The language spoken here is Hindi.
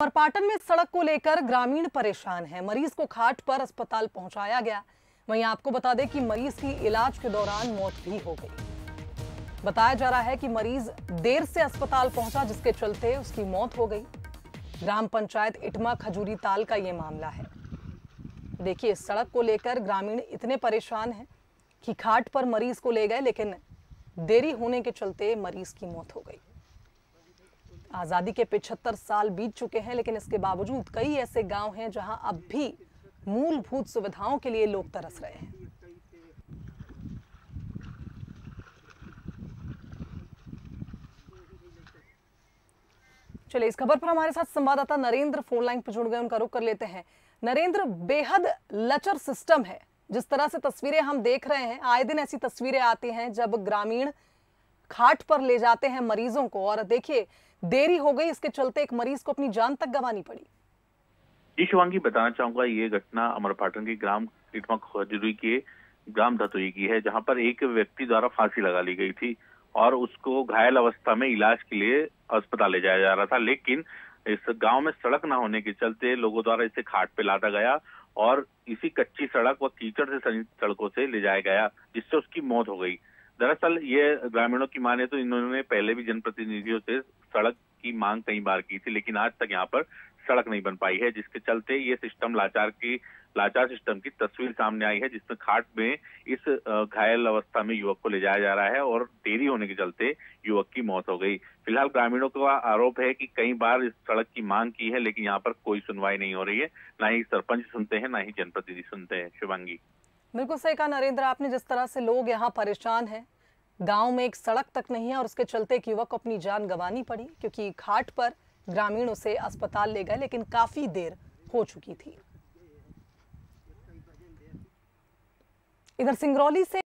और पाटन में सड़क को लेकर ग्रामीण परेशान है मरीज को खाट पर अस्पताल पहुंचाया गया वहीं आपको बता दें कि मरीज की इलाज के दौरान मौत भी हो गई बताया जा रहा है कि मरीज देर से अस्पताल पहुंचा जिसके चलते उसकी मौत हो गई ग्राम पंचायत इटमा खजूरी ताल का ये मामला है देखिए सड़क को लेकर ग्रामीण इतने परेशान हैं कि खाट पर मरीज को ले गए लेकिन देरी होने के चलते मरीज की मौत हो गई आज़ादी के पिछहत्तर साल बीत चुके हैं लेकिन इसके बावजूद कई ऐसे गांव हैं जहां अब भी मूलभूत सुविधाओं के लिए लोग तरस रहे हैं चलिए इस खबर पर हमारे साथ संवाददाता नरेंद्र फोन लाइन पर जुड़ गए उनका रुख कर लेते हैं नरेंद्र बेहद लचर सिस्टम है जिस तरह से तस्वीरें हम देख रहे हैं आए दिन ऐसी तस्वीरें आती हैं जब ग्रामीण खाट पर ले जाते हैं मरीजों को और देखिए देरी हो गई इसके चलते एक मरीज को अपनी जान तक गंवानी पड़ी जी शिवांगी बताना चाहूंगा ये घटना अमरपाटन के ग्राम खजुरी के ग्राम धतुई की है जहां पर एक व्यक्ति द्वारा फांसी लगा ली गई थी और उसको घायल अवस्था में इलाज के लिए अस्पताल ले जाया जा रहा था लेकिन इस गांव में सड़क न होने के चलते लोगों द्वारा इसे खाट पे लादा गया और इसी कच्ची सड़क व कीचड़ से सड़कों से ले जाया गया जिससे उसकी मौत हो गई दरअसल ये ग्रामीणों की माने तो इन्होंने पहले भी जनप्रतिनिधियों से सड़क की मांग कई बार की थी लेकिन आज तक यहाँ पर सड़क नहीं बन पाई है जिसके चलते ये सिस्टम लाचार की लाचार सिस्टम की तस्वीर सामने आई है जिसमें खाट में इस घायल अवस्था में युवक को ले जाया जा रहा है और देरी होने के चलते युवक की मौत हो गई फिलहाल ग्रामीणों का आरोप है कि कई बार इस सड़क की मांग की है लेकिन यहाँ पर कोई सुनवाई नहीं हो रही है ना ही सरपंच सुनते हैं ना ही जनप्रतिनिधि सुनते हैं शिवांगी बिल्कुल सही कहा नरेंद्र आपने जिस तरह से लोग यहाँ परेशान हैं गांव में एक सड़क तक नहीं है और उसके चलते एक युवक को अपनी जान गंवानी पड़ी क्योंकि घाट पर ग्रामीण उसे अस्पताल ले गए लेकिन काफी देर हो चुकी थी इधर सिंगरौली से